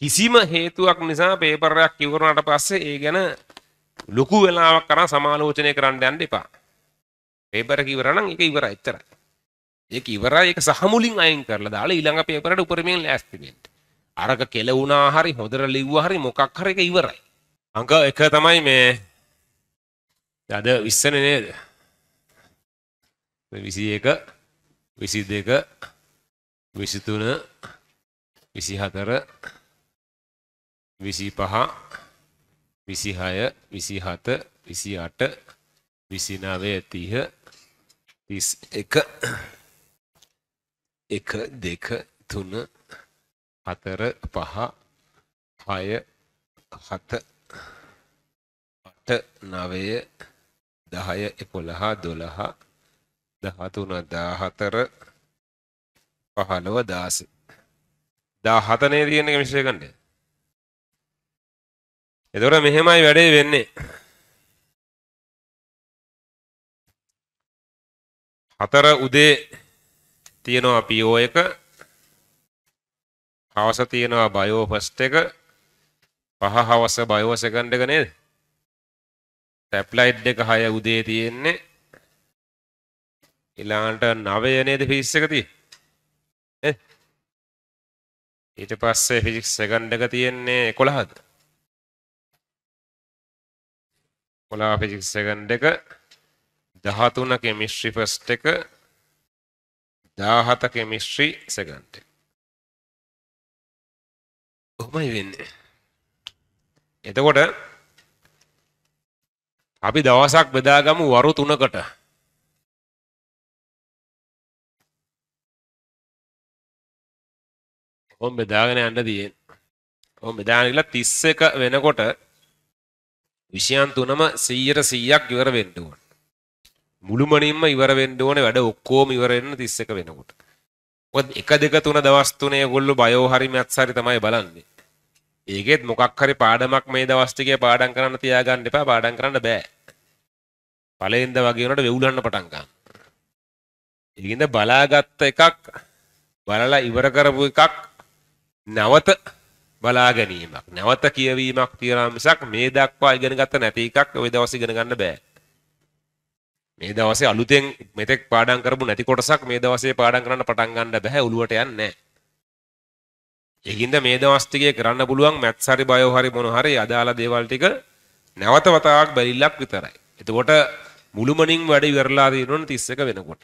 කිසිම හේතුවක් නිසා පේපර් එකක් ඉවරනට පස්සේ ඒ ගැන ලොකු වෙලාවක් කරන් සමාලෝචනය කරන්න යන්න එපා. පේපර් එක ඉවර නම් ඒක ඉවරයි එච්චරයි. ඒක ඉවරයි ඒක සහමුලින් අයින් කරලා දාලා ඊළඟ පේපරයට උපරිමයෙන් ලෑස්ති වෙන්න. අරක කෙල වුණා හරි හොඳට ලිව්වා හරි මොකක් හරි එක ඉවරයි. අංක එක තමයි මේ අද 20 නේද? 21 22 23 24 විසි පහ විසිහය විසිහත විසි අට විසිනාවේ තිහ තිස් එක එක දෙක තුන හතර පහ හය හත අට නවය දහය එකොළහා දොළහා දහතුන දාහතර පහළව දාස දා හතනේ තියෙන එක මිශ්‍රය කණ්ඩේ එතකොට මෙහෙමයි වැඩේ වෙන්නේ. හතර උදේ තියෙනවා PO එක. හවස තියෙනවා බයෝ ෆස්ට් එක. පහ හවස බයෝ සෙකන්ඩ් එක නේද? ටැප්ලයිඩ් එක 6 උදේ තියෙන්නේ. ඊළඟට 9 නේද ෆිසික්ස් එක තියෙන්නේ. ඊට පස්සේ ෆිසික්ස් සෙකන්ඩ් එක තියෙන්නේ 11ද? කොලා ෆිසිික්ස් සකන්් එක දහතුන කෙමිස්්‍රි ෆස්ට් එක දාහත කෙමිස්්‍රී සකන්ට ඔහමයි වෙන්නේ එතකොට අපි දවසක් බෙදාගමු වරු තුනකට ඔම් බෙදාගෙන යන්න තියෙන් ඔම් බෙදාගලා තිස්ස එක වෙනකොට විෂයන් තුනම 100ට 100ක් ඉවර වෙන්න ඕන. මුළුමනින්ම ඉවර වෙන්න ඕනේ වැඩ ඔක්කොම ඉවර වෙන්න 31 වෙනකොට. මොකද 1 2 3 දවස් තුනේ ඔයගොල්ලෝ බයෝ හරි මැත්ස් හරි තමයි බලන්නේ. ඒකෙත් මොකක් හරි පාඩමක් මේ දවස් ටිකේ පාඩම් කරන්න තියාගන්න එපා පාඩම් කරන්න බෑ. පළවෙනිද වගේ උනට වෙවුලන්න පටන් ගන්න. ඒකින්ද බලාගත්ත එකක් බලලා ඉවර කරපු එකක් නැවත බලා ගැනීමක් නැවත කියවීමක් තියෙනවා මිසක් මේ දක්වා ඉගෙන ගත්ත නැති එකක් ওই දවස් ඉගෙන ගන්න බෑ මේ දවසේ අලුතෙන් මෙතෙක් පාඩම් කරපු නැති කොටසක් මේ දවසේ පාඩම් කරන්න පටන් ගන්න බෑ ඔළුවට යන්නේ ඒකින්ද මේ දවස් ටිකේ කරන්න පුළුවන් මැත්ස් හරි බයෝ හරි මොන හරි අදාළ දේවල් ටික නැවත වතාවක් බැලිලක් විතරයි එතකොට මුළුමනින් වැඩ ඉවරලා තියෙනවනේ 31 වෙනකොට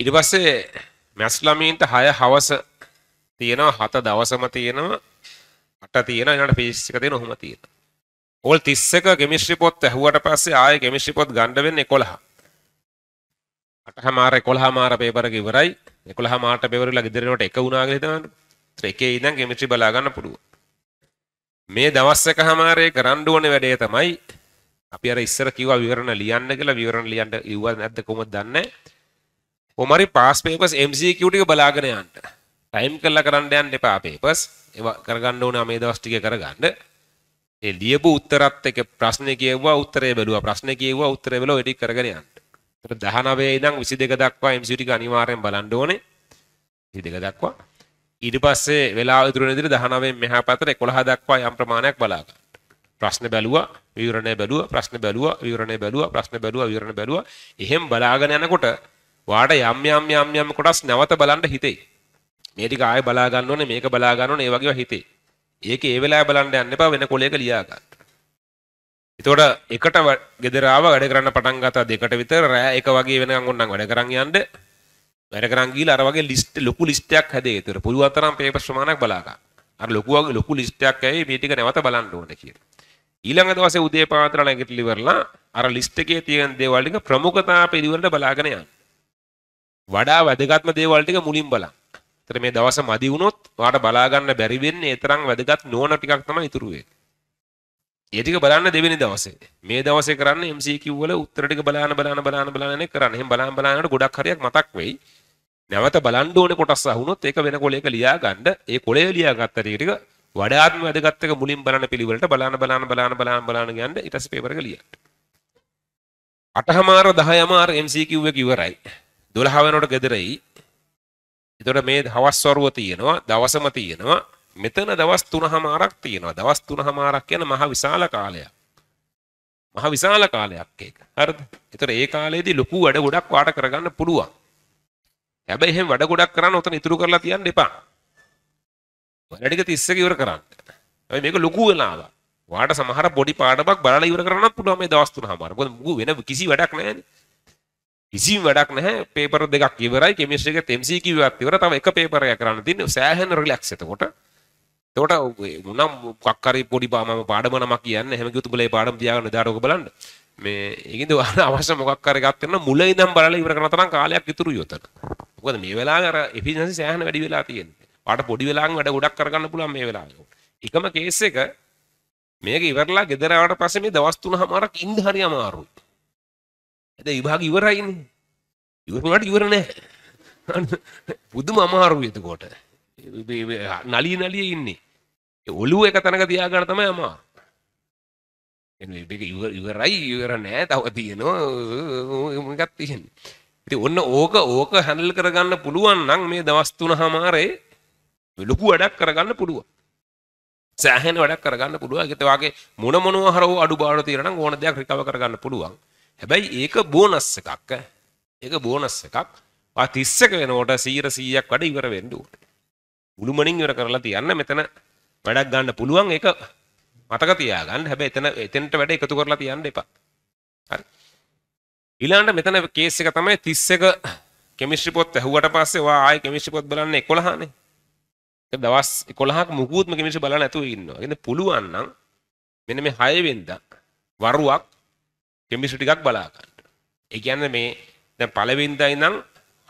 ඊට පස්සේ මැස් ළමයින්ට 6 හවස තියෙනවා හත දවසම තියෙනවා අට තියෙනවා ඊළඟට ෆිසික්ස් එක තියෙනවා ඔහොම තියෙනවා. ඕල් 31 කෙමිස්ට්‍රි පොත් ඇහුවට පස්සේ ආයේ කෙමිස්ට්‍රි පොත් ගන්න වෙන්නේ 11. අටහ මාර 11 මාර පේපර් එක ඉවරයි. 11 මාරට පේපර් වල ගෙදරනකොට එක වුණා කියලා හිතන්න. ඒකේ ඉඳන් කෙමිස්ට්‍රි බලා ගන්න පුළුවන්. මේ දවස් එකමාරේ කරන්න ඕනේ වැඩේ තමයි අපි අර ඉස්සර කිව්වා විවරණ ලියන්න කියලා විවරණ ලියන්න ඉවුවා නැද්ද කොහොමද දන්නේ. කොහොම හරි පාස් පේපර්ස් MCQ ටික බලාගෙන යන්න. ටයිම් කරලා කරන්න යන්න එපා පේපර්ස් ඒවා කරගන්න ඕනේ මේ දවස් ටික කරගන්න ඒ ලියපු උත්තරත් එක ප්‍රශ්නේ කියෙව්වා උත්තරේ බැලුවා ප්‍රශ්නේ කියෙව්වා උත්තරේ බැලුවා ඒක කරගෙන යන්න. ඒතර 19 ඉඳන් 22 දක්වා MCQ ටික අනිවාර්යෙන් බලන්න ඕනේ. 22 දක්වා. ඊට පස්සේ වෙලාව ඉතුරු වෙන විදිහට 19 මෙහා පැතර 11 දක්වා යම් ප්‍රමාණයක් බලා ගන්න. ප්‍රශ්න බැලුවා විවරණය බැලුවා ප්‍රශ්න බැලුවා විවරණය බැලුවා ප්‍රශ්න බැලුවා විවරණ බැලුවා එහෙම බලාගෙන යනකොට වාට යම් යම් යම් යම් කොටස් නැවත බලන්න හිතෙයි. මේ ටික ආයෙ බලා ගන්න ඕනේ මේක බලා ගන්න ඕනේ ඒ වගේව හිතේ. ඒක ඒ වෙලාවේ බලන්න යන්න එපා වෙන කොලයක ලියා ගන්න. එතකොට එකට ගෙදර ආව වැඩ කරන්න පටන් ගත්තා දෙකට විතර රෑ එක වගේ වෙනකන් ඕනනම් වැඩ කරන් යන්න. වැඩ කරන් ගිහලා අර වගේ ලිස්ට් ලොකු ලිස්ට් එකක් හැදේ. ඒතර පුළුවන් තරම් පේපර් ප්‍රමාණයක් බලා ගන්න. අර ලොකු වගේ ලොකු ලිස්ට් එකක් ඇවි මේ ටික නැවත බලන්න ඕනේ කියලා. ඊළඟ දවසේ උදේ පාන්දර නැගිටලා ඉවරලා අර ලිස්ට් එකේ තියෙන දේවල් ටික ප්‍රමුඛතාව පිළිවෙලට බලාගෙන යන්න. වඩා වැදගත්ම දේවල් ටික මුලින් බලන්න. ඒතර මේ දවස මදි වුණොත් ඔයාට බලා ගන්න බැරි වෙන්නේ ඒ තරම් වැදගත් නෝන ටිකක් තමයි ඉතුරු වෙන්නේ. ඒ ටික බලන්න දෙවෙනි දවසේ. මේ දවසේ කරන්නේ MCQ වල උත්තර ටික බලාන බලාන බලාන බලාන කරන්නේ. එහෙන් බලාන බලානට ගොඩක් හරියක් මතක් වෙයි. නැවත බලන්න ඕනේ කොටස් අහුනොත් ඒක වෙන කොලයක ලියා ගන්න. ඒ කොලය ලියාගත්ත ටික වඩාත්ම වැදගත් එක මුලින් බලන පිළිවෙලට බලාන බලාන බලාන බලාන බලාන යන්න ඊට පස්සේ පේපර් එක ලියන්න. අටහමාර 10 අමාර MCQ එක ඉවරයි. 12 වෙනකොට ගෙදරයි. එතකොට මේ හවස් වරුව තියෙනවා දවසම තියෙනවා මෙතන දවස් 3හමාරක් තියෙනවා දවස් 3හමාරක් කියන මහ විශාල කාලයක් මහ විශාල කාලයක් ඒක හරිද එතකොට ඒ කාලේදී ලොකු වැඩ ගොඩක් වාට කරගන්න පුළුවන් හැබැයි එහෙම වැඩ ගොඩක් කරන්න උතන ඉතුරු කරලා තියන්න එපා වැඩ ටික 30ක ඉවර කරන්න හැබැයි මේක ලොකු වෙලාවක් වාට සමහර පොඩි පාඩමක් බලලා ඉවර කරන්නත් පුළුවන් මේ දවස් 3හමාර මොකද මුගු වෙන කිසි වැඩක් නැහැ කිසිම වැඩක් නැහැ පේපර් දෙකක් ඉවරයි කෙමිස්ට්‍රි එකත් MCQ එකත් ඉවර තව එක පේපර් එකක් කරන්න තියෙන සෑහෙන රිලැක්ස් එතකොට එතකොට මොනම් මොකක් හරි පොඩි මම පාඩම නමක් කියන්නේ හැම කිව්තු බලේ පාඩම තියාගෙන දාට ඔක බලන්න මේ ඒකින්ද ඔයාලා අවශ්‍ය මොකක් හරි එකක් කරන මුල ඉඳන් බලලා ඉවර කරන තරම් කාලයක් ඉතුරුයි උතන මොකද මේ වෙලාවේ අර එෆිෂියන්සි සෑහෙන වැඩි වෙලා තියෙන්නේ පාඩ පොඩි වෙලාවෙන් වැඩ ගොඩක් කරගන්න පුළුවන් මේ වෙලාවේ එකම කේස් එක මේක ඉවරලා ගෙදර ආවට පස්සේ මේ දවස් 3 හමාරක් ඉඳ හරි අමාරුයි ඇද විභාග ඉවරයිනේ ඉවරුණට ඉවර නෑ පුදුම අමාරුව එතකොට නලිය නලිය ඉන්නේ ඔලුව එක තැනක තියාගන්න තමයි අමා ඉවරයි ඉවර නෑ තව තියෙනවා එකක් තියෙන්නේ ඉතින් ඔන්න ඕක ඕක හැන්ඩල් කරගන්න පුළුවන් නම් මේ දවස් තුන හමාරේ ලොකු වැඩක් කරගන්න පුළුවන් සෑහෙන වැඩක් කරගන්න පුළුවන් ඒකත් වාගේ මොන මොනවා හරව අඩුපාඩු තියෙනවා නම් ඕන දෙයක් රිකව කරගන්න පුළුවන් හැබැයි ඒක බෝනස් එකක් ඒක බෝනස් එකක් ආ 31 වෙනකොට 100 100ක් වැඩ ඉවර වෙන්න ඕනේ මුළුමනින් ඉවර කරලා තියන්න මෙතන වැඩක් ගන්න පුළුවන් ඒක මතක තියාගන්න හැබැයි එතන එතෙන්ට වැඩ එකතු කරලා තියන්න එපා හරි ඊළඟට මෙතන කේස් එක තමයි 31 කෙමිස්ට්‍රි පොත් ඇහුවට පස්සේ ඔයා ආයේ කෙමිස්ට්‍රි පොත් බලන්නේ 11නේ ඒක දවස් 11ක මුකුත්ම කෙමිස්ට්‍රි බලන්න නැතුව ඉන්නවා. ඒ කියන්නේ පුළුවන් නම් මෙන්න මේ 6 වෙනිදා වරුවක් කෙමිස්ට්‍රි ටිකක් බලා ගන්න. ඒ කියන්නේ මේ දැන් පළවෙනිදා ඉඳන්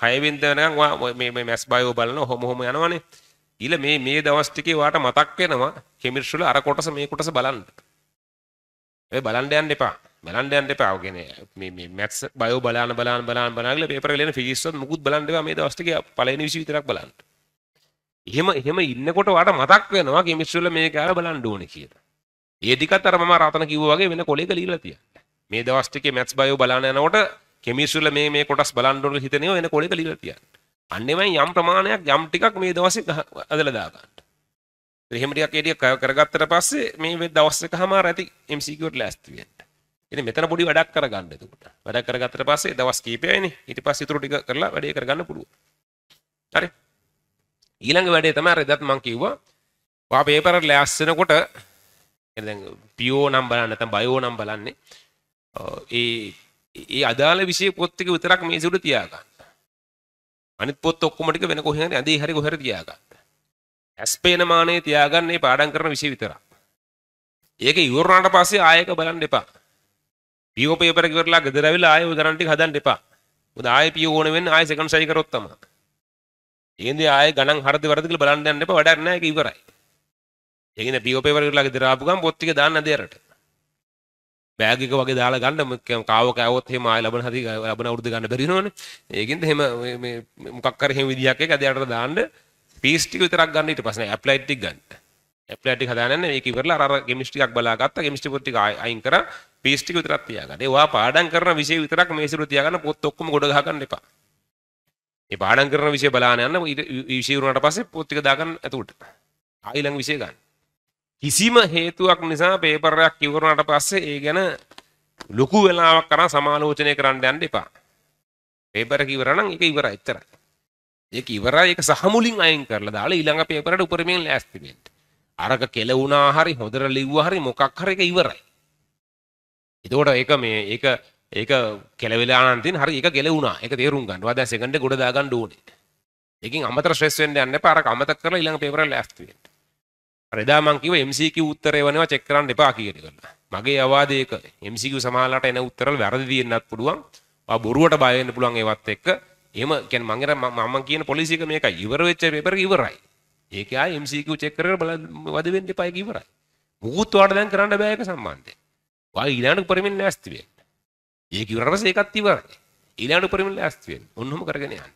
හයවෙනිද වෙනකන් ඔයා මේ මේ මැස් බයෝ බලන ඔහොම ඔහොම යනවනේ. ඊළ මේ මේ දවස් ටිකේ ඔයාට මතක් වෙනවා කෙමිස්ට්‍රි වල අර කොටස මේ කොටස බලන්න. ඒ බලන්න යන්න එපා. බලන්න යන්න එපා. ඔය කියන්නේ මේ මේ මැත්ස් බයෝ බලන බලන බලන බලන ගල පේපර් එකේ ලියන ෆිසික්ස් වල මුකුත් බලන්න එපා මේ දවස් ටිකේ පළවෙනි විෂය විතරක් බලන්න. එහෙම එහෙම ඉන්නකොට ඔයාට මතක් වෙනවා කෙමිස්ට්‍රි වල මේක ආර බලන්න ඕනේ කියලා. ඒ දිගත් අර මම රතන කිව්වා වගේ වෙන කොලේක ලියලා තියන්න. මේ දවස් ටිකේ මැත්ස් බයෝ බලන්න යනකොට කෙමිස්ට්‍රිල මේ මේ කොටස් බලන්න ඕන හිතෙනේ වෙන කොලේක ලියලා තියන්න. අන්නේමයි යම් ප්‍රමාණයක් යම් ටිකක් මේ දවසේ අදලා දා ගන්න. එහෙම ටිකක් ඒ ටික කරගත්තට පස්සේ මේ දවස් එකමාර ඇති MCQ වලට ලෑස්ති වෙන්න. ඉතින් මෙතන පොඩි වැඩක් කරගන්න එතකොට. වැඩක් කරගත්තට පස්සේ දවස් කීපයයිනේ. ඊට පස්සේ ඊටු ටික කරලා වැඩේ කරගන්න පුළුවන්. හරි. ඊළඟ වැඩේ තමයි අර එදත් මම කිව්වා. ඔයා පේපර් ලෑස්ති වෙනකොට දැන් PO නම් බලන්න නැත්නම් බයෝ නම් බලන්නේ. ඒ ඒ අදාළ විෂය පොත් එක විතරක් මේසෙ උඩ තියාගන්න. අනිත් පොත් ඔක්කොම ටික වෙන කොහේ හරි ඇඳේ හරි කොහේ හරි තියාගන්න. ඇස්පේන මානේ තියාගන්න මේ පාඩම් කරන විෂය විතරක්. ඒක ඉවරනාට පස්සේ ආයෙක බලන්න එපා. පියෝ පේපර් එක ඉවරලා ගෙදර ඇවිල්ලා ආයෙ උදාරණ ටික හදන්න එපා. මොකද ආයෙ පියෝ ඕන වෙන්නේ ආයෙ සෙකන්ඩ් සයි කරොත් තමයි. ඒකෙන්දී ආයෙ ගණන් හරිද වැරදිද කියලා බලන්න යන්න එපා. වැඩක් නැහැ ඒක ඉවරයි. ඒකිනේ පියෝ පේපර් එක ඉවරලා ගෙදර ආපු ගමන් පොත් ටික දාන්න ඇදේරට. බෑග් එක වගේ දාලා ගන්න කාව කෑවොත් එහෙම ආය ලබන හරි ලබන අවුරුදු ගන්න බැරි වෙනවනේ. ඒකින්ද එහෙම මේ මොකක් හරි එහෙම විදියක් එක ඇදයන්ට දාන්න පීස් ටික විතරක් ගන්න ඊට පස්සේ ඇප්ලයිඩ් ටික ගන්න. ඇප්ලයිඩ් ටික හදාගන්න මේක ඉවරලා අර අර කෙමිස්ට්‍රි එකක් බලා ගත්තා. කෙමිස්ට්‍රි පොත් ටික අයින් කරා පීස් ටික විතරක් තියාගන්න. ඒවා පාඩම් කරන විෂය විතරක් මේසිරු තියාගන්න පොත් ඔක්කොම ගොඩ ගහ ගන්න එපා. ඒ පාඩම් කරන විෂය බලාන යන්න ඊට විෂය වුණාට පස්සේ පොත් ටික දාගන්න ඇතුළට. ආයිලං විෂය ගන්න. කිසිම හේතුවක් නිසා පේපරයක් කිවරුණට පස්සේ ඒ ගැන ලොකු වෙලාවක් කරා සමාලෝචනය කරන්න යන්න එපා. පේපර කිවරනම් ඒක ඉවරයි එච්චරයි. ඒක ඉවරයි ඒක සහමුලින් අයින් කරලා දාලා ඊළඟ පේපරයට උපරිමයෙන් ලෑස්ති වෙන්න. අරක කෙල වුණා හරි හොඳට ලිව්වා හරි මොකක් හරි ඒක ඉවරයි. එතකොට ඒක මේ ඒක ඒක කෙලවිලා නම් තියෙන හරි ඒක කෙලුණා. ඒක තේරුම් ගන්නවා. දැන් සෙකන්ඩ් එක ගොඩ දා ගන්න ඕනේ. ඒකෙන් අමතර ස්ට්‍රෙස් වෙන්න යන්න එපා. අරක අමතක කරලා ඊළඟ පේපරයට ලෑස්ති වෙන්න. අර එදා මං කිව්වා MCQ උත්තරේ වනවා චෙක් කරන්න එපා කියලා. මගේ අවවාදය ඒක. MCQ සමහරලාට එන උත්තරවල වැරදි තියෙන්නත් පුළුවන්. ඔයා බොරුවට බය වෙන්න පුළුවන් ඒවත් එක්ක. එහෙම කියන්නේ මං අර මම කියන පොලිසි එක මේකයි. ඉවර වෙච්ච පේපර් එක ඉවරයි. ඒක ආයි MCQ චෙක් කරගෙන බල වද වෙන්න එපා ඒක ඉවරයි. මුකුත් ඔයාට දැන් කරන්න බෑ ඒක සම්බන්ධයෙන්. ඔයා ඊළඟට පරිමෙන් ලෑස්ති වෙන්න. ඒක ඉවරට පස්සේ ඒකත් ඉවරයි. ඊළඟට පරිමෙන් ලෑස්ති වෙන්න. ඔන්නම කරගෙන යන්න.